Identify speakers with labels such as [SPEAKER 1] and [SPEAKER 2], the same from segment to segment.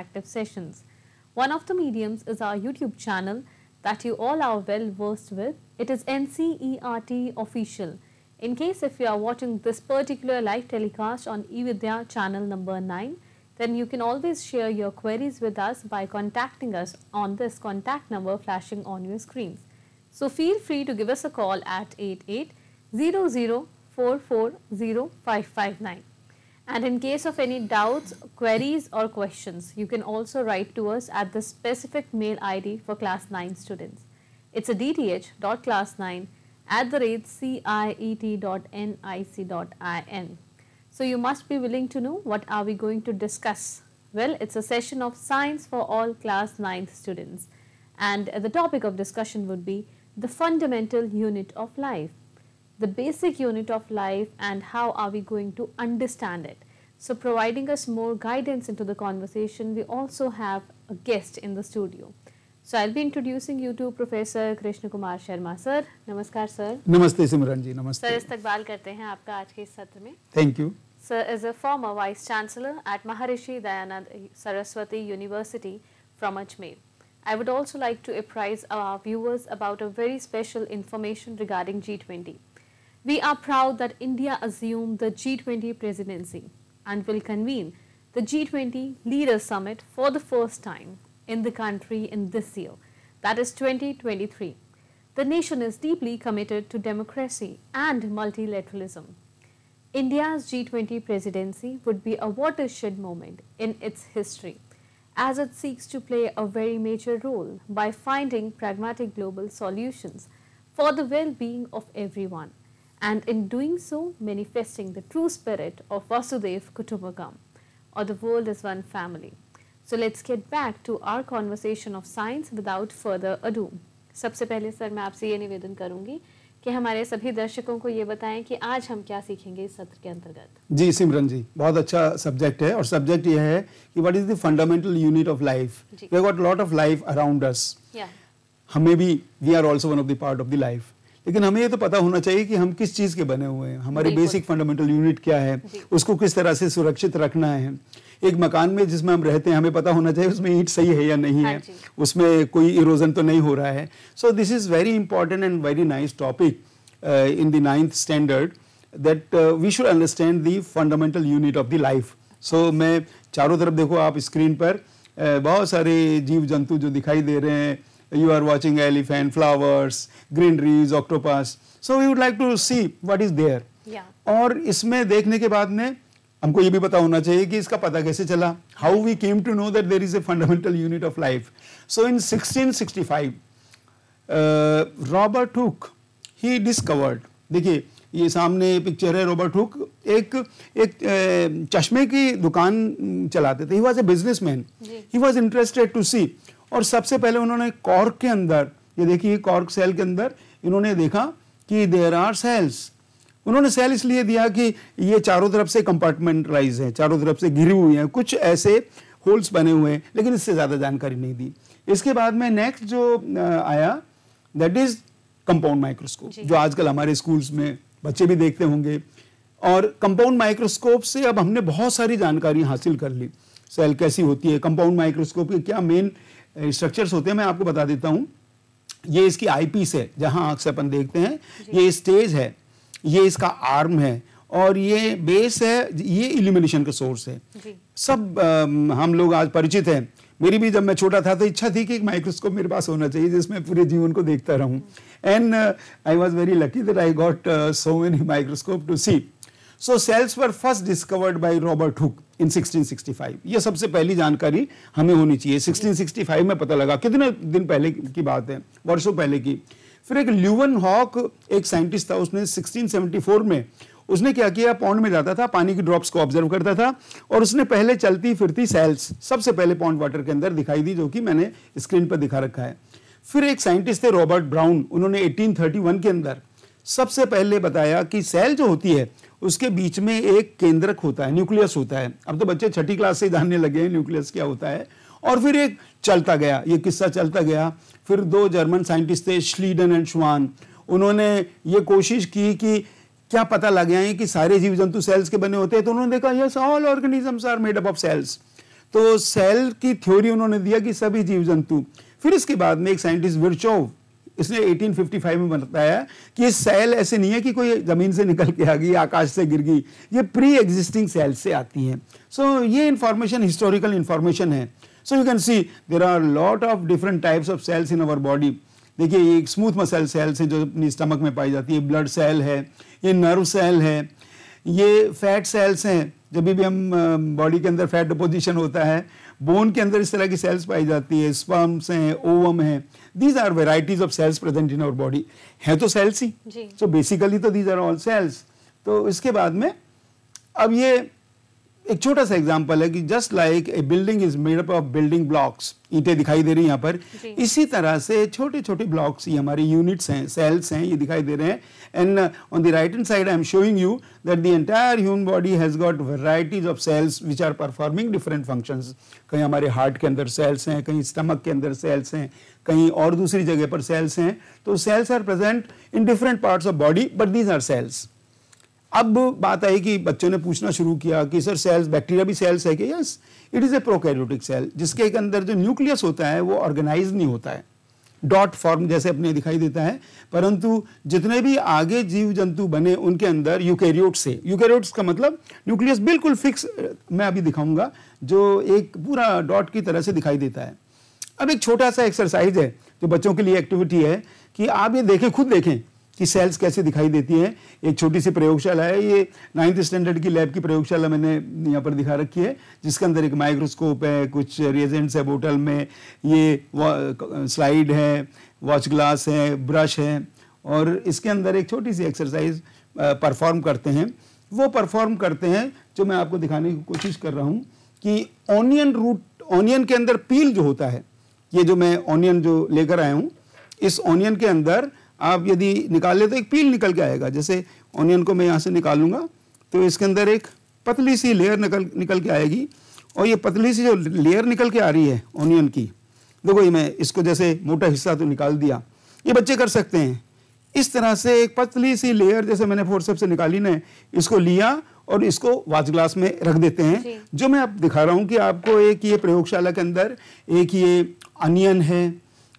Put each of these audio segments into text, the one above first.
[SPEAKER 1] interactive sessions. One of the mediums is our YouTube channel that you all are well versed with. It is NCERT official. In case if you are watching this particular live telecast on eVidya channel number 9, then you can always share your queries with us by contacting us on this contact number flashing on your screens. So feel free to give us a call at 88 and in case of any doubts, queries or questions, you can also write to us at the specific mail ID for class 9 students. It's a dth.class9 at the rate ciet.nic.in. So you must be willing to know what are we going to discuss. Well, it's a session of science for all class 9 students and the topic of discussion would be the fundamental unit of life, the basic unit of life and how are we going to understand it. So providing us more guidance into the conversation, we also have a guest in the studio. So I'll be introducing you to Professor Krishna Kumar Sharma sir. Namaskar, sir. Namaste,
[SPEAKER 2] Simran ji Namaste. Sir
[SPEAKER 1] इस्तकबाल करते हैं आपका आज के इस सत्र में thank Sir is a former Vice Chancellor at Maharishi Dayanand Saraswati University from Ajmer. I would also like to apprise our viewers about a very special information regarding G20. We are proud that India assumed the G20 presidency and will convene the G20 Leaders Summit for the first time in the country in this year, that is 2023. The nation is deeply committed to democracy and multilateralism. India's G20 presidency would be a watershed moment in its history as it seeks to play a very major role by finding pragmatic global solutions for the well-being of everyone and in doing so manifesting the true spirit of Vasudev Kutumbakam or the world is one family. So let's get back to our conversation of science without further ado. सबसे पहले sir मैं आपसे ये निवेदन करूंगी कि हमारे सभी दर्शकों को ये बताएं कि आज हम क्या सीखेंगे इस सत्र के अंतर्गत
[SPEAKER 2] जी सिमरन जी बहुत अच्छा सब्जेक्ट है और सब्जेक्ट ये है कि what is the fundamental unit of life we got lot of life around us हमें भी we are also one of the part of the life लेकिन हमें ये तो पता होना चाहिए कि हम किस चीज़ के बने हुए हैं हमारे बेसिक फंडामेंटल यूनिट क्या है उसको किस तरह से सुरक्षित रखना है एक मकान में जिसमें हम रहते हैं हमें पता होना चाहिए उसमें ईट सही है या नहीं है हाँ उसमें कोई इरोजन तो नहीं हो रहा है so this is very important and very nice topic in the ninth standard that we should understand the fundamental unit of the life so मैं चारों तरफ देखो आप स्क्रीन पर uh, बहुत सारे जीव जंतु जो दिखाई दे रहे हैं you are watching elephant, flowers, greeneries, octopus. So we would like to see what is there. Yeah. aur isme dekhne ke baad mein हमको ये भी पता होना चाहिए कि इसका पता कैसे चला how we came to know that there is a fundamental unit of life so in 1665 Robert Hooke he discovered देखिए ये सामने पिक्चर है रॉबर्ट हुक एक एक चश्मे की दुकान चलाते थे he was a businessman he was interested to see और सबसे पहले उन्होंने कॉर्क के अंदर ये देखिए कॉर्क सेल के अंदर इन्होंने देखा कि देर आर सेल्स उन्होंने सेल इसलिए दिया कि ये चारों तरफ से कंपार्टमेंटलाइज है चारों तरफ से घिरी हुई हैं कुछ ऐसे होल्स बने हुए हैं लेकिन इससे ज़्यादा जानकारी नहीं दी इसके बाद में नेक्स्ट जो आया दैट इज कंपाउंड माइक्रोस्कोप जो आजकल हमारे स्कूल्स में बच्चे भी देखते होंगे और कंपाउंड माइक्रोस्कोप से अब हमने बहुत सारी जानकारी हासिल कर ली सेल कैसी होती है कंपाउंड माइक्रोस्कोप के क्या मेन स्ट्रक्चर्स होते हैं मैं आपको बता देता हूँ ये इसकी पीस है जहाँ आँख से अपन देखते हैं ये स्टेज है ये इसका आर्म है और ये बेस है ये इल्यूमिनेशन का सोर्स है सब आ, हम लोग आज परिचित हैं मेरी भी जब मैं छोटा था तो इच्छा थी कि एक माइक्रोस्कोप मेरे पास होना चाहिए जिसमें पूरे जीवन को देखता रहूं and I was very lucky that I got so many microscope to see so cells were first discovered by Robert Hooke in 1665 ये सबसे पहली जानकारी हमें होनी चाहिए 1665 में पता लगा कितने दिन पहले की बात है वर्षों पहले की फिर एक ल्यूवन हॉक एक साइंटिस्ट था उसने 1674 में उसने क्या किया पॉन्ड में जाता था पानी की ड्रॉप्स को ऑब्जर्व करता था और उसने पहले चलती फिरती सेल्स सबसे पहले पॉन्ड वाटर के अंदर दिखाई दी जो कि मैंने स्क्रीन पर दिखा रखा है फिर एक साइंटिस्ट थे रॉबर्ट ब्राउन उन्होंने 1831 के अंदर सबसे पहले बताया कि सेल जो होती है उसके बीच में एक केंद्रक होता है न्यूक्लियस होता है अब तो बच्चे छठी क्लास से जानने लगे हैं न्यूक्लियस क्या होता है और फिर एक चलता गया ये किस्सा चलता गया फिर दो जर्मन साइंटिस्ट थे श्लीडन एंड श्वान उन्होंने ये कोशिश की कि क्या पता लग है कि सारे जीव जंतु सेल्स के बने होते हैं तो उन्होंने देखा yes all organisms are made up of cells तो सेल की थ्योरी उन्होंने दिया कि सभी जीव जंतु फिर इसके बाद में एक साइंटिस्ट विरचोव इसने 1855 में बताया कि ये सेल ऐसे नहीं है कि कोई ज़मीन से निकल के आ गई आकाश से गिर गई ये प्री एग्जिस्टिंग सेल से आती हैं सो so, ये इंफॉर्मेशन हिस्टोरिकल इंफॉर्मेशन है so you can see there are lot of different types of cells in our body देखिए एक स्मूथ मसल सेल्स हैं जो अपनी स्टमक में पाई जाती है ब्लड सेल है ये नर्व सेल है ये फैट सेल्स हैं जब भी हम बॉडी के अंदर फैट डिपोजिशन होता है बोन के अंदर इस तरह की सेल्स पाई जाती है स्पम्स हैं ओवम हैं these are varieties of cells present in our body हैं तो सेल्स ही सो बेसिकली तो दीज आर ऑल सेल्स तो इसके बाद में अब ये एक छोटा सा एग्जाम्पल है कि just like a building is made up of building blocks ईंटें दिखाई दे रही यहाँ पर इसी तरह से छोटे छोटे ब्लॉक्स ये हमारे यूनिट्स हैं सेल्स हैं ये दिखाई दे रहे हैं and on the right hand side I am showing you that the entire human body has got varieties of cells which are performing different functions कहीं हमारे हार्ट के अंदर सेल्स हैं कहीं स्टमक के अंदर सेल्स हैं कहीं और दूसरी जगह पर सेल्स हैं तो cells are present in different parts of body but these are cells अब बात आई कि बच्चों ने पूछना शुरू किया कि सर सेल्स बैक्टीरिया भी सेल्स है कि yes it is a prokaryotic cell जिसके एक अंदर जो न्यूक्लियस होता है वो ऑर्गेनाइज नहीं होता है डॉट फॉर्म जैसे अपने दिखाई देता है परंतु जितने भी आगे जीव जंतु बने उनके अंदर यूकेरियोट्स है यूकेरियोट्स का मतलब न्यूक्लियस बिल्कुल फिक्स मैं अभी दिखाऊंगा जो एक पूरा डॉट की तरह से दिखाई देता है अब एक छोटा सा एक्सरसाइज है जो बच्चों के लिए एक्टिविटी है कि आप ये देखें खुद देखें कि सेल्स कैसे दिखाई देती हैं एक छोटी सी प्रयोगशाला है ये नाइन्थ स्टैंडर्ड की लैब की प्रयोगशाला मैंने यहाँ पर दिखा रखी है जिसके अंदर एक माइक्रोस्कोप है कुछ रेजेंट्स है बोटल में ये स्लाइड है वॉच ग्लास है ब्रश है और इसके अंदर एक छोटी सी एक्सरसाइज परफॉर्म करते हैं वो परफॉर्म करते हैं जो मैं आपको दिखाने की कोशिश कर रहा हूँ कि ऑनियन रूट ऑनियन के अंदर पील जो होता है ये जो मैं ऑनियन जो लेकर आया हूँ इस ऑनियन के अंदर आप यदि निकाल ले तो एक पील निकल के आएगा जैसे ऑनियन को मैं यहाँ से निकालूंगा तो इसके अंदर एक पतली सी लेयर निकल निकल के आएगी और ये पतली सी जो लेयर निकल के आ रही है ऑनियन की देखो ये मैं इसको जैसे मोटा हिस्सा तो निकाल दिया ये बच्चे कर सकते हैं इस तरह से एक पतली सी लेयर जैसे मैंने फोर्सेप से निकाली ना इसको लिया और इसको वाच ग्लास में रख देते हैं जो मैं आप दिखा रहा हूँ कि आपको एक ये प्रयोगशाला के अंदर एक ये अनियन है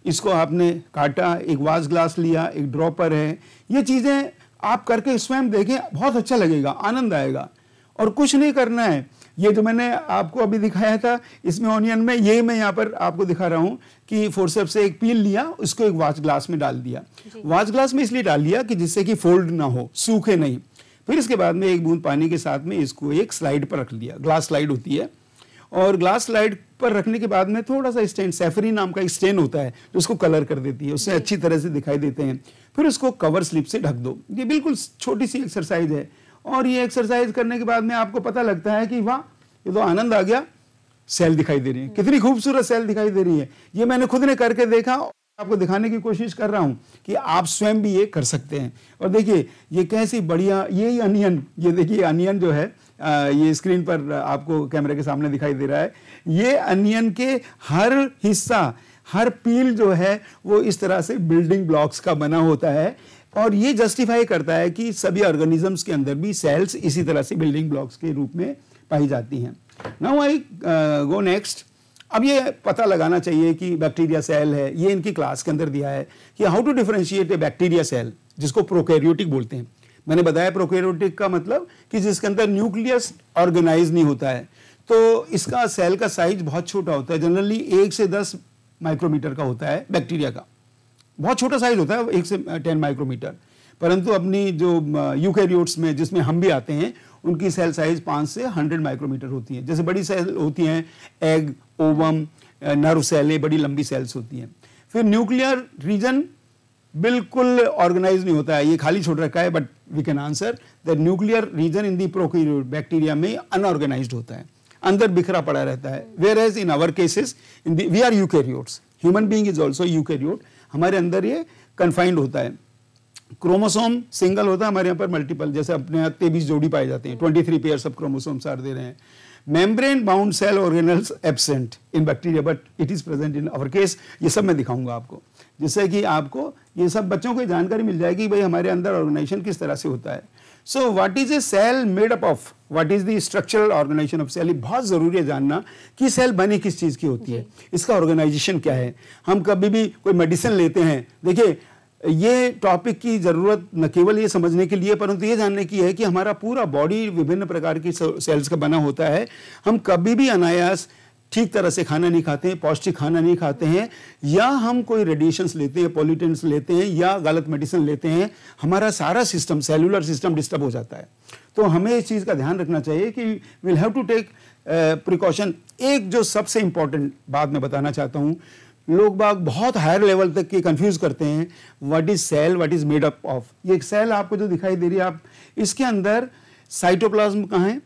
[SPEAKER 2] इसको आपने काटा एक वास ग्लास लिया एक ड्रॉपर है ये चीज़ें आप करके स्वयं देखें बहुत अच्छा लगेगा आनंद आएगा और कुछ नहीं करना है ये जो तो मैंने आपको अभी दिखाया था इसमें ऑनियन में ये मैं यहाँ पर आपको दिखा रहा हूँ कि फोरसेप से एक पील लिया उसको एक वाच ग्लास में डाल दिया वाच ग्लास में इसलिए डाल दिया कि जिससे कि फोल्ड ना हो सूखे नहीं फिर इसके बाद में एक बूंद पानी के साथ में इसको एक स्लाइड पर रख लिया ग्लास स्लाइड होती है और ग्लास स्लाइड पर रखने के बाद में थोड़ा सा स्टेन सेफरी नाम का स्टेन होता है जो उसको कलर कर देती है उससे अच्छी तरह से दिखाई देते हैं फिर उसको कवर स्लिप से ढक दो ये बिल्कुल छोटी सी एक्सरसाइज है और ये एक्सरसाइज करने के बाद में आपको पता लगता है कि वाह ये तो आनंद आ गया सेल दिखाई दे रही है कितनी खूबसूरत सेल दिखाई दे रही है ये मैंने खुद ने करके देखा आपको दिखाने की कोशिश कर रहा हूँ कि आप स्वयं भी ये कर सकते हैं और देखिए ये कैसी बढ़िया ये अनियन ये देखिए अनियन जो है ये स्क्रीन पर आपको कैमरे के सामने दिखाई दे रहा है ये अनियन के हर हिस्सा हर पील जो है वो इस तरह से बिल्डिंग ब्लॉक्स का बना होता है और ये जस्टिफाई करता है कि सभी ऑर्गेनिजम्स के अंदर भी सेल्स इसी तरह से बिल्डिंग ब्लॉक्स के रूप में पाई जाती हैं नाउ आई गो नेक्स्ट अब ये पता लगाना चाहिए कि बैक्टीरिया सेल है ये इनकी क्लास के अंदर दिया है कि how to differentiate a bacteria cell जिसको प्रोकैरियोटिक बोलते हैं मैंने बताया प्रोकैरियोटिक का मतलब कि जिसके अंदर न्यूक्लियस ऑर्गेनाइज नहीं होता है तो इसका सेल का साइज बहुत छोटा होता है जनरली एक से दस माइक्रोमीटर का होता है बैक्टीरिया का बहुत छोटा साइज होता है एक से टेन माइक्रोमीटर परंतु अपनी जो यूकैरियोट्स में जिसमें हम भी आते हैं उनकी सेल साइज पाँच से हंड्रेड माइक्रोमीटर होती है जैसे बड़ी सेल होती हैं एग ओवम नर्व सेलें बड़ी लंबी सेल्स होती हैं फिर न्यूक्लियर रीजन बिल्कुल ऑर्गेनाइज नहीं होता है ये खाली छोड़ रखा है but we can answer the nuclear region in the prokaryote bacteria में अनऑर्गेनाइज होता है अंदर बिखरा पड़ा रहता है whereas in our cases in the we are eukaryotes human being is also eukaryote हमारे अंदर ये कन्फाइंड होता है क्रोमोसोम सिंगल होता है हमारे यहाँ पर मल्टीपल जैसे अपने यहाँ तेबीस जोड़ी पाए जाते हैं ट्वेंटी थ्री पेयर सब क्रोमोसोम्स आर दे रहे हैं membrane bound cell organelles absent in bacteria but it is present in our case ये सब मैं दिखाऊंगा आपको जिससे कि आपको ये सब बच्चों को जानकारी मिल जाएगी भाई हमारे अंदर ऑर्गेनाइजेशन किस तरह से होता है so what is a cell made up of what is the structural organisation of cell ये बहुत ज़रूरी है जानना कि सेल बनी किस चीज़ की होती है इसका ऑर्गेनाइजेशन क्या है हम कभी भी कोई मेडिसिन लेते हैं देखिए ये टॉपिक की ज़रूरत न केवल ये समझने के लिए परंतु ये जानने की है कि हमारा पूरा बॉडी विभिन्न प्रकार की सेल्स का बना होता है हम कभी भी अनायास ठीक तरह से खाना नहीं खाते हैं पौष्टिक खाना नहीं खाते हैं या हम कोई रेडिएशंस लेते हैं पॉल्यूटेंट्स लेते हैं या गलत मेडिसिन लेते हैं हमारा सारा सिस्टम सेलुलर सिस्टम डिस्टर्ब हो जाता है तो हमें इस चीज़ का ध्यान रखना चाहिए कि will have to take precaution एक जो सबसे इंपॉर्टेंट बात मैं बताना चाहता हूँ लोग बाग बहुत हायर लेवल तक के कंफ्यूज करते हैं what is cell what is made up of ये सेल आपको जो दिखाई दे रही है आप इसके अंदर साइटोप्लाज्म कहाँ है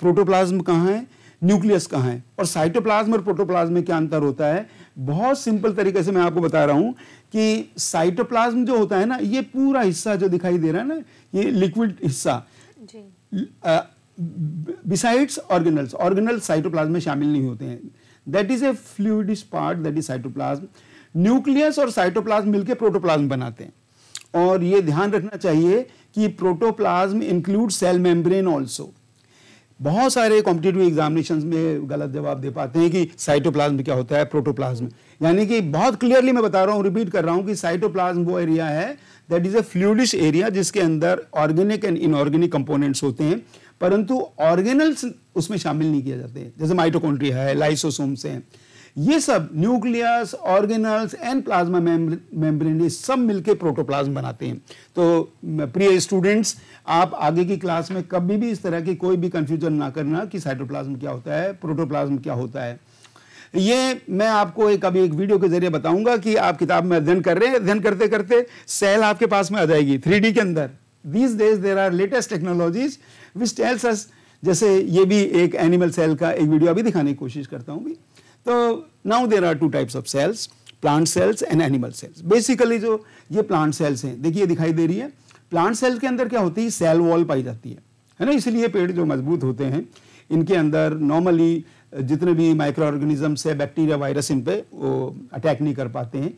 [SPEAKER 2] प्रोटोप्लाज्म कहाँ है न्यूक्लियस कहाँ है और साइटोप्लाज्म और प्रोटोप्लाज्म में क्या अंतर होता है बहुत सिंपल तरीके से मैं आपको बता रहा हूँ कि साइटोप्लाज्म जो होता है ना ये पूरा हिस्सा जो दिखाई दे रहा है ना ये लिक्विड हिस्सा बिसाइड्स ऑर्गेनल्स ऑर्गेनल साइटोप्लाज्म में शामिल नहीं होते हैं that is a fluidish part that is cytoplasm nucleus और साइटोप्लाज्म मिलकर प्रोटोप्लाज्म बनाते हैं और ये ध्यान रखना चाहिए कि protoplasm include cell membrane also बहुत सारे कॉम्पिटेटिव एग्जामिनेशन में गलत जवाब दे पाते हैं कि साइटोप्लाज्म क्या होता है प्रोटोप्लाज्म यानी कि बहुत क्लियरली मैं बता रहा हूँ रिपीट कर रहा हूँ कि साइटोप्लाज्म वो एरिया है that is a fluidish area जिसके अंदर ऑर्गेनिक एंड इनऑर्गेनिक कंपोनेंट्स होते हैं परंतु ऑर्गेनल्स उसमें शामिल नहीं किया जाते जैसे माइटोकॉन्ड्रिया है लाइसोसोम्स हैं ये सब nucleus organelles and plasma membrane सब मिलके प्रोटोप्लाज्म बनाते हैं तो प्रिय स्टूडेंट्स आप आगे की क्लास में कभी भी इस तरह की कोई भी कंफ्यूजन ना करना कि साइटोप्लाज्म क्या होता है प्रोटोप्लाज्म क्या होता है ये मैं आपको एक अभी एक वीडियो के जरिए बताऊंगा कि आप किताब में अध्ययन कर रहे हैं अध्ययन करते करते सेल आपके पास में आ जाएगी थ्री के अंदर these days there are latest technologies which tells us जैसे ये भी एक एनिमल सेल का एक वीडियो अभी दिखाने की कोशिश करता हूँ भी तो now there are two types of cells plant cells and animal cells basically जो ये प्लांट सेल्स हैं देखिए दिखाई दे रही है प्लांट सेल्स के अंदर क्या होती है सेल वॉल पाई जाती है है ना इसलिए पेड़ जो मजबूत होते हैं इनके अंदर नॉर्मली जितने भी माइक्रो ऑर्गेनिजम्स है बैक्टीरिया वायरस इन पर वो अटैक नहीं कर पाते हैं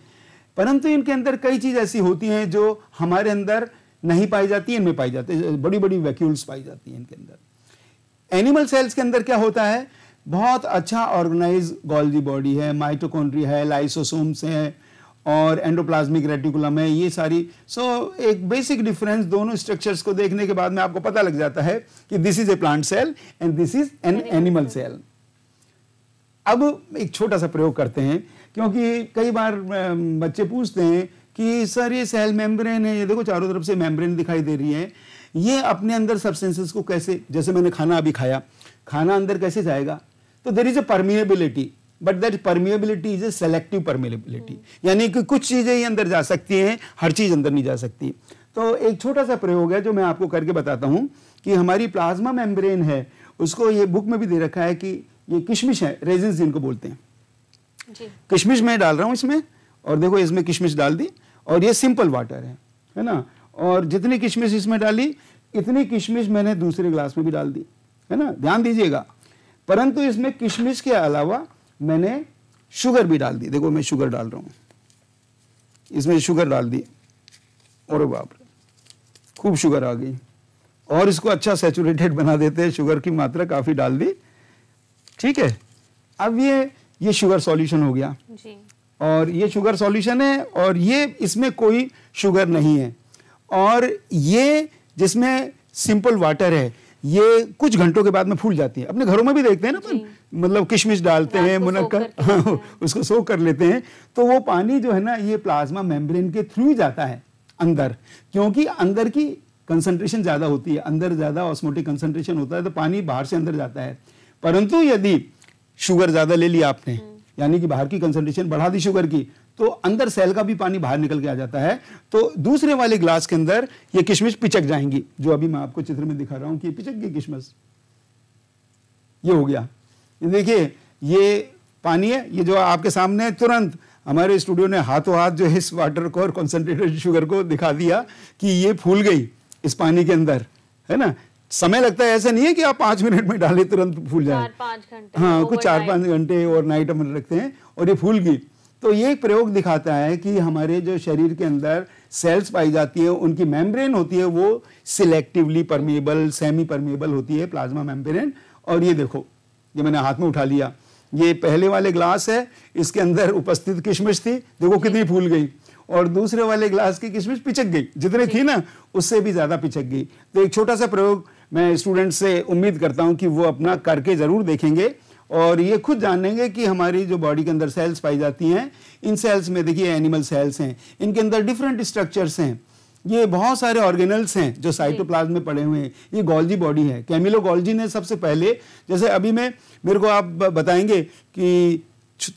[SPEAKER 2] परंतु इनके अंदर कई चीज़ ऐसी होती हैं जो हमारे अंदर नहीं पाई जाती है इनमें पाई जाती है बड़ी बड़ी वैक्यूल्स पाई जाती हैं इनके अंदर एनिमल सेल्स के अंदर क्या होता है बहुत अच्छा ऑर्गेनाइज गोल्जी बॉडी है माइटोकॉन्ड्री है लाइसोसोम्स हैं और एंडोप्लाज्मिक रेटिकुलम है ये सारी सो so, एक बेसिक डिफरेंस दोनों स्ट्रक्चर्स को देखने के बाद में आपको पता लग जाता है कि this is a plant cell and this is an animal cell अब एक छोटा सा प्रयोग करते हैं क्योंकि कई बार बच्चे पूछते हैं कि सर ये सेल मेम्ब्रेन है ये देखो चारों तरफ से मेम्ब्रेन दिखाई दे रही है ये अपने अंदर सब्सटेंसेस को कैसे जैसे मैंने खाना अभी खाया खाना अंदर कैसे जाएगा तो there is a permeability but that permeability is a selective permeability यानी कि कुछ चीज़ें ही अंदर जा सकती हैं हर चीज़ अंदर नहीं जा सकती तो एक छोटा सा प्रयोग है जो मैं आपको करके बताता हूँ कि हमारी प्लाज्मा मेम्ब्रेन है उसको ये बुक में भी दे रखा है कि ये किशमिश है रेजिन जिनको बोलते हैं जी। किशमिश मैं डाल रहा हूँ इसमें और देखो इसमें किशमिश डाल दी और ये सिंपल वाटर है है ना और जितनी किशमिश इसमें डाली इतनी किशमिश मैंने दूसरे ग्लास में भी डाल दी है ना ध्यान दीजिएगा परंतु इसमें किशमिश के अलावा मैंने शुगर भी डाल दी देखो मैं शुगर डाल रहा हूँ इसमें शुगर डाल दी और बाप रे खूब शुगर आ गई और इसको अच्छा सेचुरेटेड बना देते हैं शुगर की मात्रा काफ़ी डाल दी ठीक है अब ये ये शुगर सॉल्यूशन हो गया जी। और ये शुगर सॉल्यूशन है और ये इसमें कोई शुगर नहीं है और ये जिसमें सिंपल वाटर है ये कुछ घंटों के बाद में फूल जाती है अपने घरों में भी देखते हैं ना अपन मतलब किशमिश डालते हैं मुनक्कर उसको सो कर लेते हैं तो वो पानी जो है ना ये प्लाज्मा मेम्ब्रेन के थ्रू जाता है अंदर क्योंकि अंदर की कंसंट्रेशन ज़्यादा होती है अंदर ज़्यादा ऑस्मोटिक कंसंट्रेशन होता है तो पानी बाहर से अंदर जाता है परंतु यदि शुगर ज़्यादा ले लिया आपने हम्म। यानी कि बाहर की कंसंट्रेशन बढ़ा दी शुगर की तो अंदर सेल का भी पानी बाहर निकल के आ जाता है तो दूसरे वाले ग्लास के अंदर ये किशमिश पिचक जाएंगी जो अभी मैं आपको चित्र में दिखा रहा हूं कि पिचक गई किशमिश ये हो गया देखिए ये पानी है ये जो आपके सामने तुरंत हमारे स्टूडियो ने हाथों हाथ जो है इस वाटर को और कॉन्सेंट्रेटेड शुगर को दिखा दिया कि ये फूल गई इस पानी के अंदर है ना समय लगता है ऐसा नहीं है कि आप पांच मिनट में डालें तुरंत फूल जाए हाँ कुछ चार पांच घंटे और नाइट हम रखते हैं और ये फूल गई तो ये प्रयोग दिखाता है कि हमारे जो शरीर के अंदर सेल्स पाई जाती है उनकी मेम्ब्रेन होती है वो सिलेक्टिवली परमेबल सेमी परमेबल होती है प्लाज्मा मेम्ब्रेन और ये देखो ये मैंने हाथ में उठा लिया ये पहले वाले ग्लास है इसके अंदर उपस्थित किशमिश थी देखो कितनी फूल गई और दूसरे वाले ग्लास की किशमिश पिचक गई जितने थी ना उससे भी ज़्यादा पिचक गई तो एक छोटा सा प्रयोग मैं स्टूडेंट से उम्मीद करता हूँ कि वो अपना करके ज़रूर देखेंगे और ये खुद जानेंगे कि हमारी जो बॉडी के अंदर सेल्स पाई जाती हैं इन सेल्स में देखिए एनिमल सेल्स हैं इनके अंदर डिफरेंट स्ट्रक्चर्स हैं ये बहुत सारे ऑर्गेनल्स हैं जो साइटोप्लाज्म में पड़े हुए हैं ये गोल्जी बॉडी है कैमिलोगोल्जी ने सबसे पहले जैसे अभी मैं मेरे को आप बताएंगे कि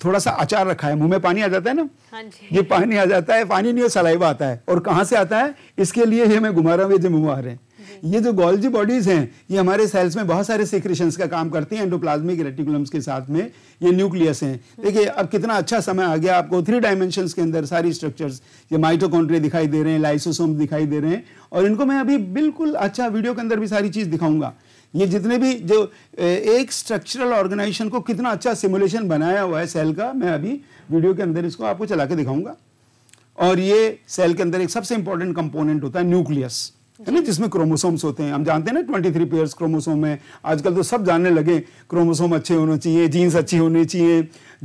[SPEAKER 2] थोड़ा सा अचार रखा है मुंह में पानी आ जाता है ना हाँ ये पानी आ जाता है पानी नहीं सलाइवा आता है और कहाँ से आता है इसके लिए ही मैं घुमा रहा हूँ ये जो मुंह आ रहे हैं हम्म। ये जो गोल्जी बॉडीज हैं ये हमारे सेल्स में बहुत सारे सिक्रेशंस का काम करती हैं एंडोप्लाज्मिक रेटिकुलम्स के साथ में ये न्यूक्लियस हैं देखिए हम्म। अब कितना अच्छा समय आ गया आपको थ्री डायमेंशन के अंदर सारी स्ट्रक्चर्स ये माइटोकॉन्ट्रिया दिखाई दे रहे हैं लाइसोसोम दिखाई दे रहे हैं और इनको मैं अभी बिल्कुल अच्छा वीडियो के अंदर भी सारी चीज़ दिखाऊंगा ये जितने भी जो एक स्ट्रक्चरल ऑर्गेनाइजेशन को कितना अच्छा सिमुलेशन बनाया हुआ है सेल का मैं अभी वीडियो के अंदर इसको आपको चला के दिखाऊंगा और ये सेल के अंदर एक सबसे इंपॉर्टेंट कंपोनेंट होता है न्यूक्लियस है ना जिसमें क्रोमोसोम्स होते हैं हम जानते हैं ना ट्वेंटी थ्री पेयर्स क्रोमोसोम है आजकल तो सब जानने लगे क्रोमोसोम अच्छे होने चाहिए जीन्स अच्छी होनी चाहिए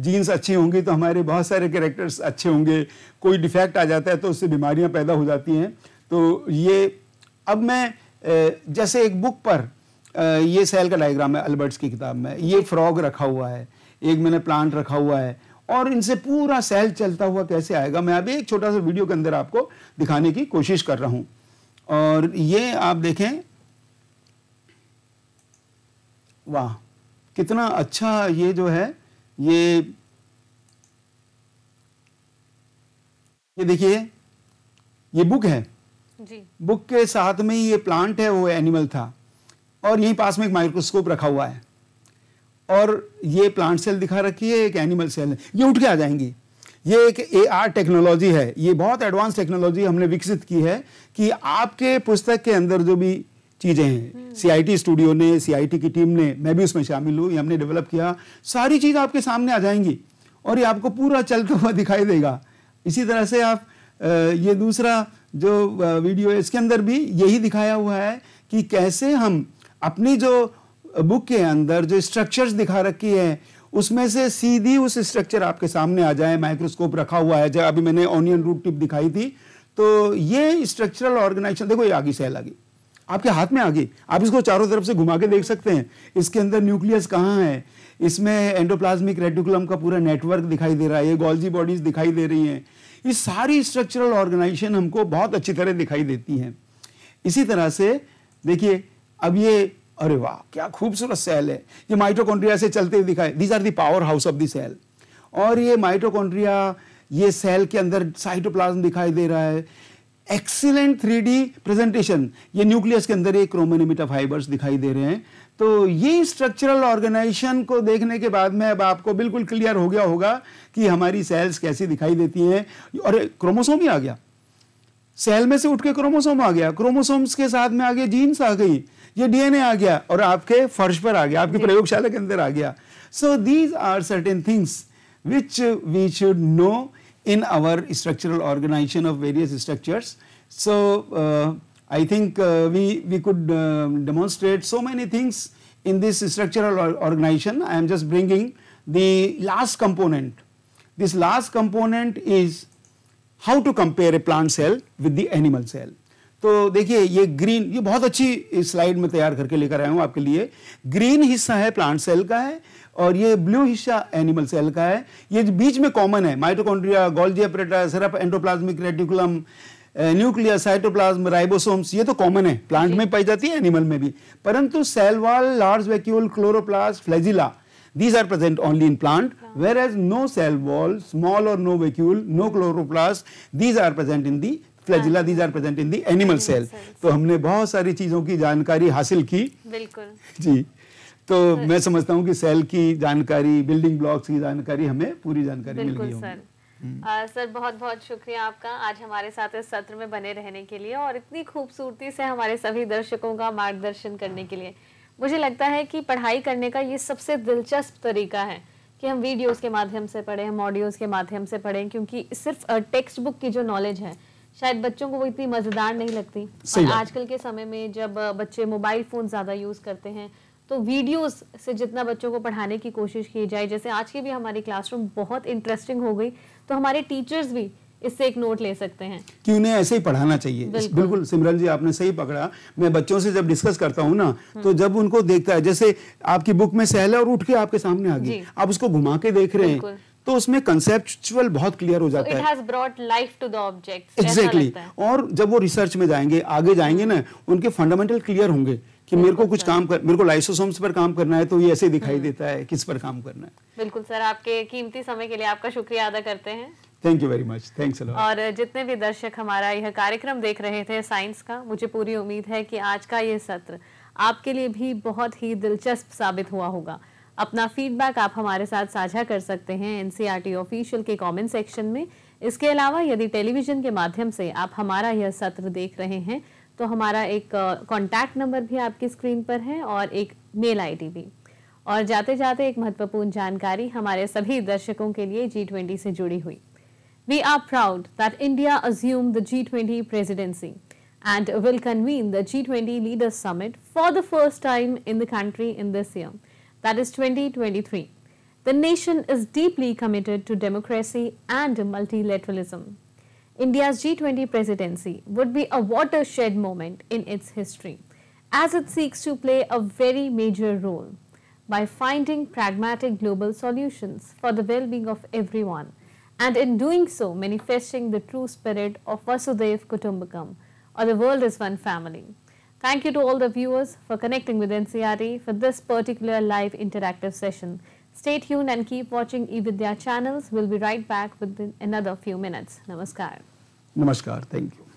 [SPEAKER 2] जीन्स अच्छी होंगी तो हमारे बहुत सारे कैरेक्टर्स अच्छे होंगे कोई डिफेक्ट आ जाता है तो उससे बीमारियां पैदा हो जाती हैं तो ये अब मैं जैसे एक बुक पर ये सेल का डायग्राम है अल्बर्ट्स की किताब में ये फ्रॉग रखा हुआ है एक मैंने प्लांट रखा हुआ है और इनसे पूरा सेल चलता हुआ कैसे आएगा मैं अभी एक छोटा सा वीडियो के अंदर आपको दिखाने की कोशिश कर रहा हूँ और ये आप देखें वाह कितना अच्छा ये जो है ये ये देखिए ये बुक है जी बुक के साथ में ही ये प्लांट है वो एनिमल था और यहीं पास में एक माइक्रोस्कोप रखा हुआ है और ये प्लांट सेल दिखा रखी है एक एनिमल सेल है ये उठ के आ जाएंगी ये एक ए आर टेक्नोलॉजी है ये बहुत एडवांस टेक्नोलॉजी हमने विकसित की है कि आपके पुस्तक के अंदर जो भी चीज़ें हैं सीआईटी हम्म। स्टूडियो ने सीआईटी की टीम ने मैं भी उसमें शामिल हूँ ये हमने डेवलप किया सारी चीज़ आपके सामने आ जाएंगी और ये आपको पूरा चलता हुआ दिखाई देगा इसी तरह से आप ये दूसरा जो वीडियो है इसके अंदर भी यही दिखाया हुआ है कि कैसे हम अपनी जो बुक के अंदर जो स्ट्रक्चर्स दिखा रखी है उसमें से सीधी उस स्ट्रक्चर आपके सामने आ जाए माइक्रोस्कोप रखा हुआ है जब अभी मैंने ऑनियन रूट टिप दिखाई थी तो ये स्ट्रक्चरल ऑर्गेनाइजेशन देखो ये आगे सेल आगे आपके हाथ में आगे आप इसको चारों तरफ से घुमा के देख सकते हैं इसके अंदर न्यूक्लियस कहाँ है इसमें एंडोप्लाज्मिक रेडिकुलम का पूरा नेटवर्क दिखाई दे रहा है ये गोल्जी बॉडीज दिखाई दे रही हैं ये सारी स्ट्रक्चरल ऑर्गेनाइजेशन हमको बहुत अच्छी तरह दिखाई देती हैं इसी तरह से देखिए अब ये अरे वाह क्या खूबसूरत सेल है ये माइटोकॉन्ड्रिया से चलते हुए दिखाए these are the powerhouse of the cell और ये माइटोकॉन्ड्रिया ये सेल के अंदर साइटोप्लाज्म दिखाई दे रहा है एक्सीलेंट थ्री प्रेजेंटेशन ये न्यूक्लियस के अंदर एक क्रोमोनिमिटा फाइबर्स दिखाई दे रहे हैं तो ये स्ट्रक्चरल ऑर्गेनाइजेशन को देखने के बाद में अब आपको बिल्कुल क्लियर हो गया होगा कि हमारी सेल्स कैसी दिखाई देती हैं और क्रोमोसोम ही आ गया सेल में से उठ के क्रोमोसोम आ गया क्रोमोसोम्स के साथ में आगे जीन्स आ गई ये डीएनए आ गया और आपके फर्श पर आ गया आपके प्रयोगशाला के अंदर आ गया so these are certain things which we should know in our structural organisation of various structures so I think we we could demonstrate so many things in this structural organisation I am just bringing the last component this last component is how to compare a plant cell with the animal cell तो देखिए ये green ये बहुत अच्छी slide में तैयार करके लेकर आया हूँ आपके लिए ग्रीन हिस्सा है प्लांट सेल का है और ये ब्लू हिस्सा एनिमल सेल का है ये बीच में कॉमन है माइटोकॉन्ड्रिया गोल्जी अपरेटा सिर्फ endoplasmic reticulum nuclear cytoplasm ribosomes ये तो कॉमन है प्लांट में पाई जाती है एनिमल में भी परंतु cell wall large vacuole flagella flagella are present only in plant whereas no cell wall small और no vacuole no chloroplast these are present in the flagella these are present in the animal cell तो हमने बहुत सारी चीज़ों की जानकारी हासिल की बिल्कुल जी तो, तो मैं समझता हूँ कि सेल की जानकारी बिल्डिंग ब्लॉक्स की जानकारी हमें पूरी जानकारी मिल गई होगी
[SPEAKER 1] हम्म। आ, सर बहुत बहुत शुक्रिया आपका आज हमारे साथ इस सत्र में बने रहने के लिए और इतनी खूबसूरती से हमारे सभी दर्शकों का मार्गदर्शन करने के लिए मुझे लगता है कि पढ़ाई करने का ये सबसे दिलचस्प तरीका है कि हम वीडियोस के माध्यम से पढ़ें हम ऑडियोज़ के माध्यम से पढ़ें क्योंकि सिर्फ टेक्स्ट बुक की जो नॉलेज है शायद बच्चों को वो इतनी मजेदार नहीं लगती और आजकल के समय में जब बच्चे मोबाइल फोन ज्यादा यूज करते हैं तो वीडियोस से जितना बच्चों को पढ़ाने की कोशिश की जाए जैसे आज की भी हमारी क्लासरूम बहुत इंटरेस्टिंग हो गई तो हमारे टीचर्स भी इससे एक नोट ले सकते हैं
[SPEAKER 2] कि उन्हें ऐसे ही पढ़ाना चाहिए बिल्कुल, बिल्कुल सिमरन जी आपने सही पकड़ा मैं बच्चों से जब डिस्कस करता हूँ ना तो जब उनको देखता है जैसे आपकी बुक में सहला और उठ के आपके सामने आ गई आप उसको घुमा के देख रहे हैं तो उसमें कंसेप्चुअल बहुत क्लियर हो जाता है
[SPEAKER 1] एग्जैक्टली
[SPEAKER 2] और जब वो रिसर्च में जाएंगे आगे जाएंगे ना उनके फंडामेंटल क्लियर होंगे कि मेरे को कुछ काम कर मेरे को लाइसोसोम्स पर काम करना है तो ये ऐसे दिखाई हम्म। देता है किस पर काम करना है
[SPEAKER 1] बिल्कुल सर आपके कीमती समय के लिए आपका शुक्रिया अदा करते हैं
[SPEAKER 2] thank you very much thanks और
[SPEAKER 1] जितने भी दर्शक हमारा यह कार्यक्रम देख रहे थे साइंस का मुझे पूरी उम्मीद है कि आज का यह सत्र आपके लिए भी बहुत ही दिलचस्प साबित हुआ होगा अपना फीडबैक आप हमारे साथ साझा कर सकते हैं एनसीईआरटी ऑफिशियल e के कमेंट सेक्शन में इसके अलावा यदि टेलीविज़न के माध्यम से आप हमारा यह सत्र देख रहे हैं तो हमारा एक कॉन्टैक्ट नंबर भी आपकी स्क्रीन पर है और एक मेल आई भी और जाते जाते एक महत्वपूर्ण जानकारी हमारे सभी दर्शकों के लिए जी ट्वेंटी से जुड़ी हुई we are proud that India assume the G twenty presidency and will convene the G20 Leaders Summit for the first time in the country in this year. that is 2023. The nation is deeply committed to democracy and multilateralism. India's G20 presidency would be a watershed moment in its history as it seeks to play a very major role by finding pragmatic global solutions for the well-being of everyone and in doing so manifesting the true spirit of Vasudeva Kutumbakam or the world is one family. Thank you to all the viewers for connecting with NCRT for this particular live interactive session. Stay tuned and keep watching eVidya channels. We'll be right back within another few minutes. Namaskar.
[SPEAKER 2] Namaskar. Thank you.